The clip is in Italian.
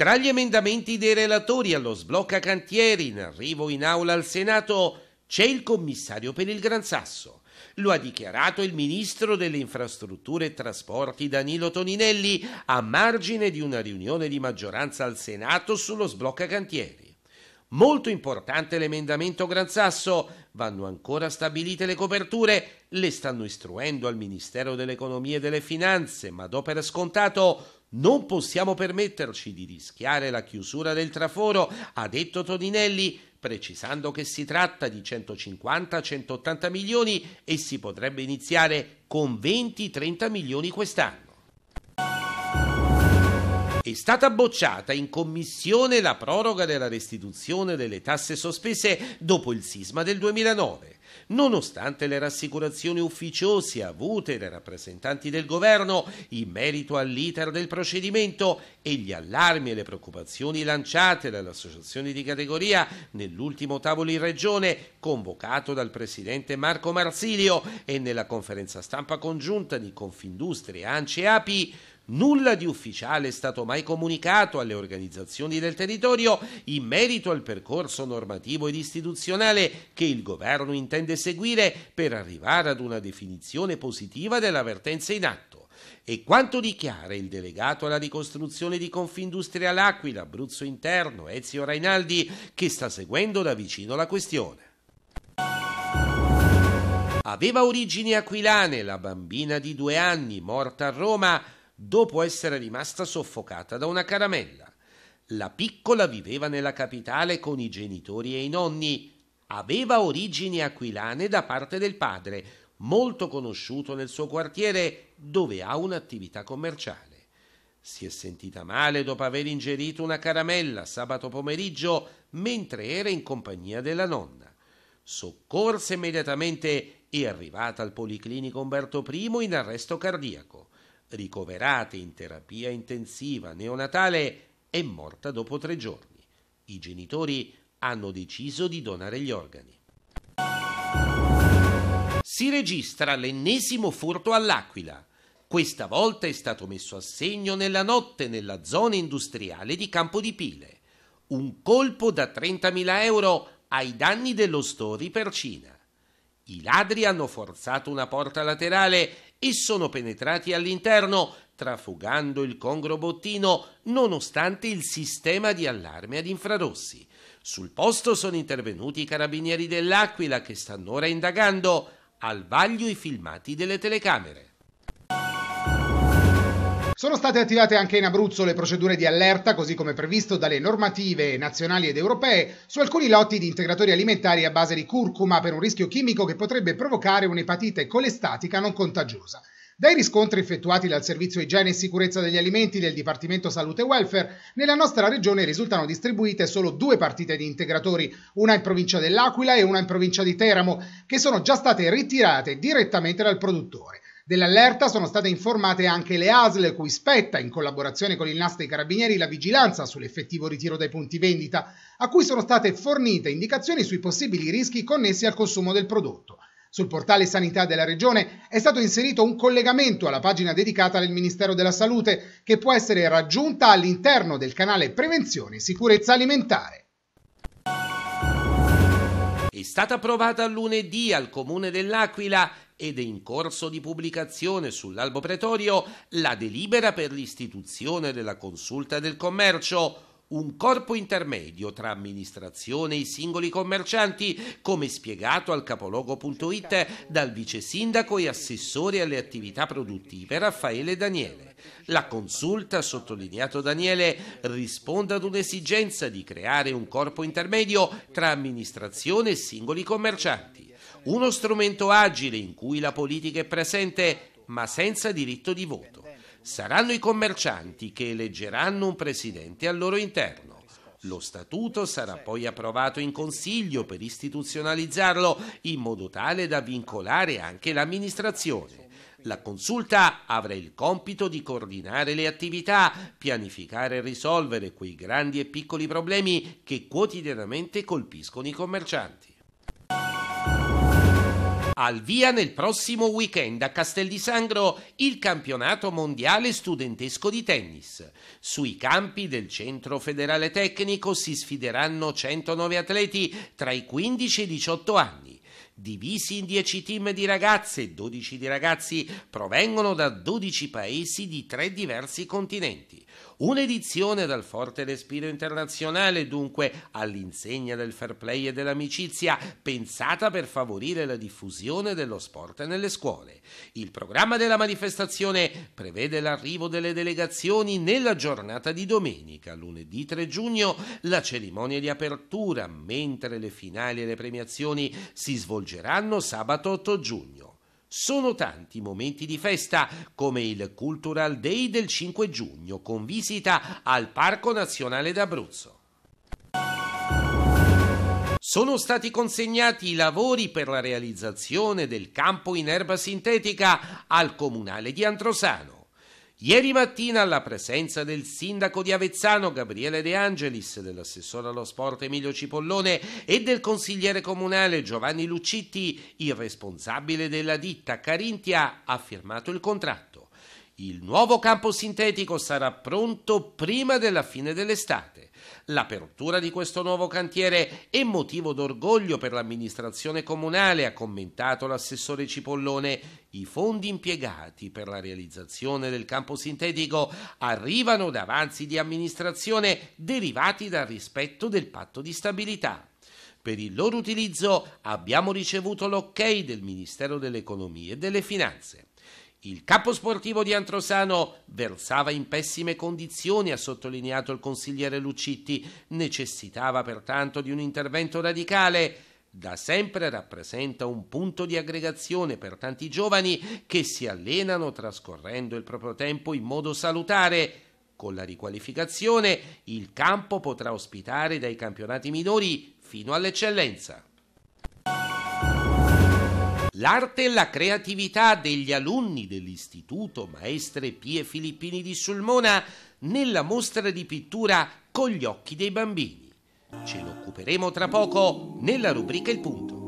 Tra gli emendamenti dei relatori allo sblocca cantieri in arrivo in aula al Senato c'è il commissario per il Gran Sasso. Lo ha dichiarato il ministro delle infrastrutture e trasporti Danilo Toninelli a margine di una riunione di maggioranza al Senato sullo sblocca cantieri. Molto importante l'emendamento Gran Sasso, vanno ancora stabilite le coperture, le stanno istruendo al Ministero dell'Economia e delle Finanze, ma do per scontato non possiamo permetterci di rischiare la chiusura del traforo, ha detto Toninelli, precisando che si tratta di 150-180 milioni e si potrebbe iniziare con 20-30 milioni quest'anno. È stata bocciata in commissione la proroga della restituzione delle tasse sospese dopo il sisma del 2009. Nonostante le rassicurazioni ufficiose avute dai rappresentanti del governo in merito all'iter del procedimento e gli allarmi e le preoccupazioni lanciate dalle associazioni di categoria nell'ultimo tavolo in regione convocato dal presidente Marco Marsilio e nella conferenza stampa congiunta di Confindustria, ANCI e API, Nulla di ufficiale è stato mai comunicato alle organizzazioni del territorio in merito al percorso normativo ed istituzionale che il governo intende seguire per arrivare ad una definizione positiva dell'avvertenza in atto. E quanto dichiara il delegato alla ricostruzione di Confindustria L'Aquila, Abruzzo Interno, Ezio Rainaldi, che sta seguendo da vicino la questione. Aveva origini aquilane la bambina di due anni morta a Roma dopo essere rimasta soffocata da una caramella. La piccola viveva nella capitale con i genitori e i nonni. Aveva origini aquilane da parte del padre, molto conosciuto nel suo quartiere dove ha un'attività commerciale. Si è sentita male dopo aver ingerito una caramella sabato pomeriggio mentre era in compagnia della nonna. Soccorse immediatamente e arrivata al Policlinico Umberto I in arresto cardiaco ricoverata in terapia intensiva neonatale, è morta dopo tre giorni. I genitori hanno deciso di donare gli organi. Si registra l'ennesimo furto all'Aquila. Questa volta è stato messo a segno nella notte nella zona industriale di Campo di Pile. Un colpo da 30.000 euro ai danni dello Stori Cina. I ladri hanno forzato una porta laterale e sono penetrati all'interno, trafugando il congro bottino nonostante il sistema di allarme ad infrarossi. Sul posto sono intervenuti i carabinieri dell'Aquila che stanno ora indagando al vaglio i filmati delle telecamere. Sono state attivate anche in Abruzzo le procedure di allerta, così come previsto dalle normative nazionali ed europee, su alcuni lotti di integratori alimentari a base di curcuma per un rischio chimico che potrebbe provocare un'epatite colestatica non contagiosa. Dai riscontri effettuati dal Servizio Igiene e Sicurezza degli Alimenti del Dipartimento Salute e Welfare, nella nostra regione risultano distribuite solo due partite di integratori, una in provincia dell'Aquila e una in provincia di Teramo, che sono già state ritirate direttamente dal produttore. Dell'allerta sono state informate anche le ASL, cui spetta, in collaborazione con il NAS dei Carabinieri, la vigilanza sull'effettivo ritiro dai punti vendita, a cui sono state fornite indicazioni sui possibili rischi connessi al consumo del prodotto. Sul portale Sanità della Regione è stato inserito un collegamento alla pagina dedicata del Ministero della Salute, che può essere raggiunta all'interno del canale Prevenzione e Sicurezza Alimentare. È stata approvata lunedì al Comune dell'Aquila ed è in corso di pubblicazione sull'albo pretorio la delibera per l'istituzione della consulta del commercio, un corpo intermedio tra amministrazione e i singoli commercianti, come spiegato al capologo.it dal vice sindaco e assessore alle attività produttive Raffaele Daniele. La consulta, sottolineato Daniele, risponde ad un'esigenza di creare un corpo intermedio tra amministrazione e singoli commercianti uno strumento agile in cui la politica è presente ma senza diritto di voto. Saranno i commercianti che eleggeranno un presidente al loro interno. Lo statuto sarà poi approvato in consiglio per istituzionalizzarlo in modo tale da vincolare anche l'amministrazione. La consulta avrà il compito di coordinare le attività, pianificare e risolvere quei grandi e piccoli problemi che quotidianamente colpiscono i commercianti. Al via nel prossimo weekend a Castel di Sangro il campionato mondiale studentesco di tennis. Sui campi del Centro Federale Tecnico si sfideranno 109 atleti tra i 15 e i 18 anni divisi in 10 team di ragazze, 12 di ragazzi provengono da 12 paesi di tre diversi continenti. Un'edizione dal forte respiro internazionale, dunque, all'insegna del fair play e dell'amicizia, pensata per favorire la diffusione dello sport nelle scuole. Il programma della manifestazione prevede l'arrivo delle delegazioni nella giornata di domenica, lunedì 3 giugno, la cerimonia di apertura, mentre le finali e le premiazioni si svolgeranno sabato 8 giugno. Sono tanti i momenti di festa, come il Cultural Day del 5 giugno, con visita al Parco Nazionale d'Abruzzo. Sono stati consegnati i lavori per la realizzazione del campo in erba sintetica al Comunale di Antrosano. Ieri mattina, alla presenza del sindaco di Avezzano Gabriele De Angelis, dell'assessore allo sport Emilio Cipollone e del consigliere comunale Giovanni Lucitti, il responsabile della ditta Carintia ha firmato il contratto. Il nuovo campo sintetico sarà pronto prima della fine dell'estate. L'apertura di questo nuovo cantiere è motivo d'orgoglio per l'amministrazione comunale, ha commentato l'assessore Cipollone. I fondi impiegati per la realizzazione del campo sintetico arrivano da avanzi di amministrazione derivati dal rispetto del patto di stabilità. Per il loro utilizzo abbiamo ricevuto l'ok del Ministero dell'Economia e delle Finanze. Il capo sportivo di Antrosano versava in pessime condizioni, ha sottolineato il consigliere Lucitti, necessitava pertanto di un intervento radicale. Da sempre rappresenta un punto di aggregazione per tanti giovani che si allenano trascorrendo il proprio tempo in modo salutare. Con la riqualificazione il campo potrà ospitare dai campionati minori fino all'eccellenza. L'arte e la creatività degli alunni dell'Istituto Maestre Pie Filippini di Sulmona nella mostra di pittura con gli occhi dei bambini. Ce ne occuperemo tra poco nella rubrica Il Punto.